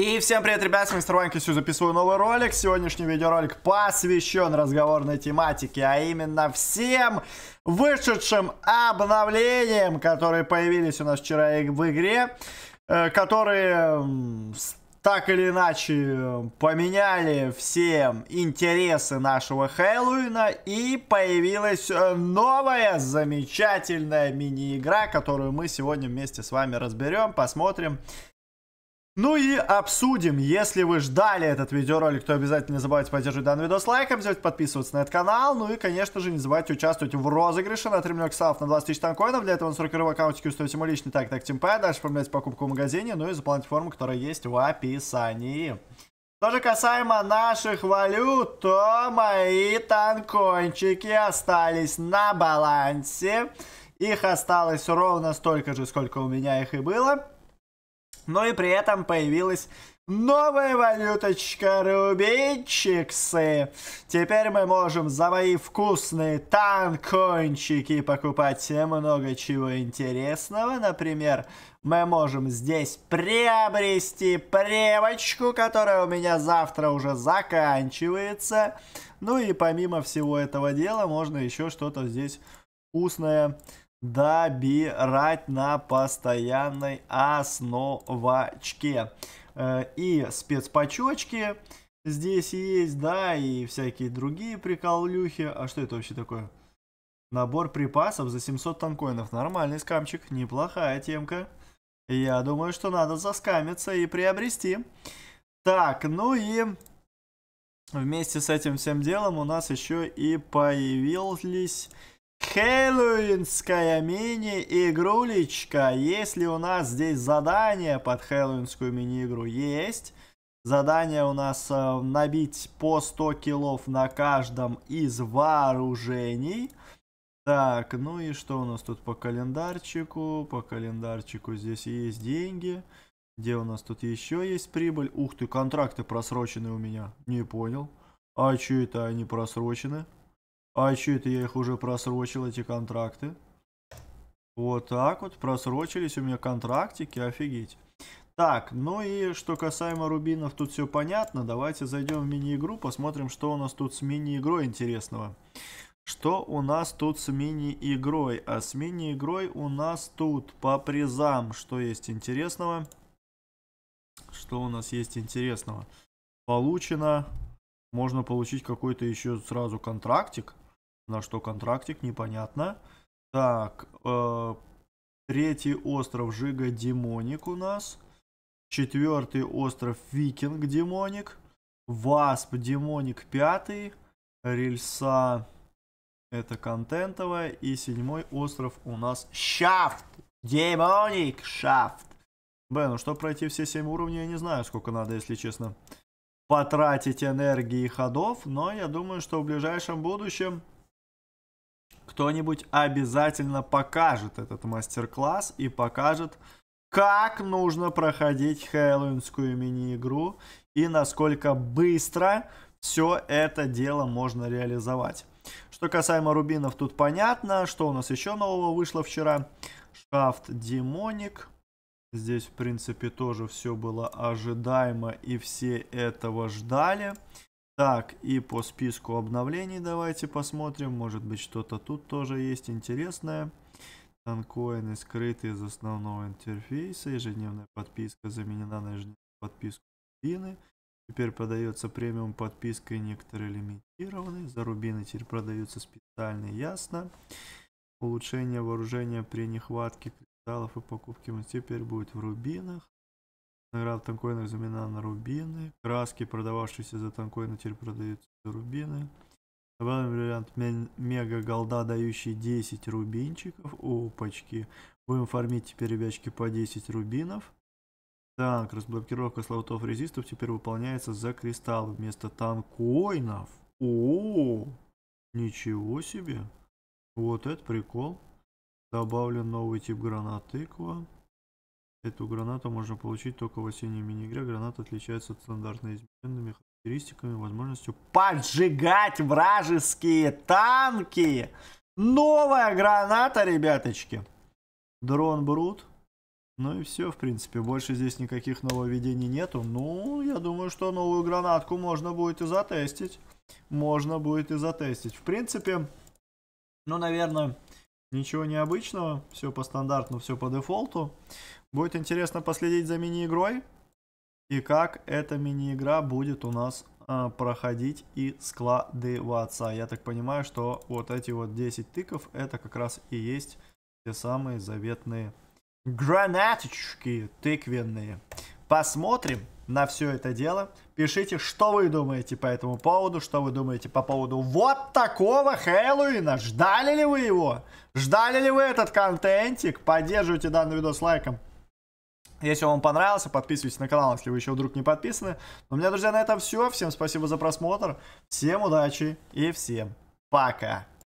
И всем привет, ребят, с вами Ванки, Сегодня записываю новый ролик. Сегодняшний видеоролик посвящен разговорной тематике, а именно всем вышедшим обновлениям, которые появились у нас вчера в игре, э, которые так или иначе поменяли все интересы нашего Хэллоуина и появилась э, новая замечательная мини-игра, которую мы сегодня вместе с вами разберем, посмотрим ну и обсудим, если вы ждали этот видеоролик, то обязательно не забывайте поддерживать данный видос лайком, сделать подписываться на этот канал, ну и, конечно же, не забывайте участвовать в розыгрыше на 3 миллиона сав на 20 тысяч танкоинов, для этого на настройка рыба аккаунтики устроить ему личный так так тимпэд, дальше оформлять покупку в магазине, ну и заполнять форму, которая есть в описании. Что же касаемо наших валют, то мои танкончики остались на балансе. Их осталось ровно столько же, сколько у меня их и было но и при этом появилась новая валюточка Рубинчиксы. Теперь мы можем за мои вкусные танкончики покупать много чего интересного. Например, мы можем здесь приобрести превочку, которая у меня завтра уже заканчивается. Ну и помимо всего этого дела, можно еще что-то здесь вкусное добирать на постоянной основочке. Э, и спецпачочки здесь есть, да, и всякие другие приколюхи. А что это вообще такое? Набор припасов за 700 танкоинов. Нормальный скамчик, неплохая темка. Я думаю, что надо заскамиться и приобрести. Так, ну и вместе с этим всем делом у нас еще и появились Хэллоуинская мини-игрулечка. Если у нас здесь задание под хэллоуинскую мини-игру есть, задание у нас э, набить по 100 килов на каждом из вооружений. Так, ну и что у нас тут по календарчику? По календарчику здесь есть деньги. Где у нас тут еще есть прибыль? Ух ты, контракты просрочены у меня. Не понял. А что это они просрочены? А еще это я их уже просрочил, эти контракты. Вот так вот, просрочились у меня контрактики, офигеть. Так, ну и что касаемо рубинов, тут все понятно. Давайте зайдем в мини-игру, посмотрим, что у нас тут с мини-игрой интересного. Что у нас тут с мини-игрой? А с мини-игрой у нас тут по призам, что есть интересного. Что у нас есть интересного? Получено. Можно получить какой-то еще сразу контрактик. На что контрактик, непонятно. Так, э, третий остров Жига Демоник у нас. Четвертый остров Викинг Демоник. Васп Демоник пятый. Рельса это контентовая. И седьмой остров у нас Шафт. Демоник Шафт. Бен, ну чтобы пройти все семь уровней, я не знаю, сколько надо, если честно, потратить энергии и ходов. Но я думаю, что в ближайшем будущем кто-нибудь обязательно покажет этот мастер-класс и покажет, как нужно проходить хэллоуинскую мини-игру и насколько быстро все это дело можно реализовать. Что касаемо рубинов, тут понятно. Что у нас еще нового вышло вчера? Шафт Демоник. Здесь, в принципе, тоже все было ожидаемо и все этого ждали. Так, и по списку обновлений давайте посмотрим. Может быть, что-то тут тоже есть интересное. Танкоины скрыты из основного интерфейса. Ежедневная подписка заменена на ежедневную подписку рубины. Теперь продается премиум подписка и некоторые лимитированные За рубины теперь продаются специальные, ясно. Улучшение вооружения при нехватке кристаллов и покупки теперь будет в рубинах. Награда танкоина замена на рубины. Краски, продававшиеся за танкоины теперь продаются за рубины. Добавим вариант мега голда, дающий 10 рубинчиков. Опачки. Будем фармить теперь, ребячки, по 10 рубинов. Так, разблокировка слотов резистов теперь выполняется за кристаллы вместо танкоинов. О, -о! ничего себе. Вот это прикол. Добавлен новый тип гранат тыква. Эту гранату можно получить только в осенней мини-игре. Граната отличается от стандартной измененными характеристиками, возможностью поджигать вражеские танки. Новая граната, ребяточки. Дрон Брут. Ну и все, в принципе. Больше здесь никаких нововведений нету. Ну, я думаю, что новую гранатку можно будет и затестить. Можно будет и затестить. В принципе, ну, наверное Ничего необычного, все по стандарту, все по дефолту. Будет интересно последить за мини-игрой и как эта мини-игра будет у нас э, проходить и складываться. Я так понимаю, что вот эти вот 10 тыков, это как раз и есть те самые заветные гранаточки тыквенные. Посмотрим на все это дело. Пишите, что вы думаете по этому поводу, что вы думаете по поводу вот такого Хэллоуина. Ждали ли вы его? Ждали ли вы этот контентик? Поддерживайте данный видос лайком. Если вам понравился, подписывайтесь на канал, если вы еще вдруг не подписаны. Ну, у меня, друзья, на этом все. Всем спасибо за просмотр. Всем удачи и всем пока.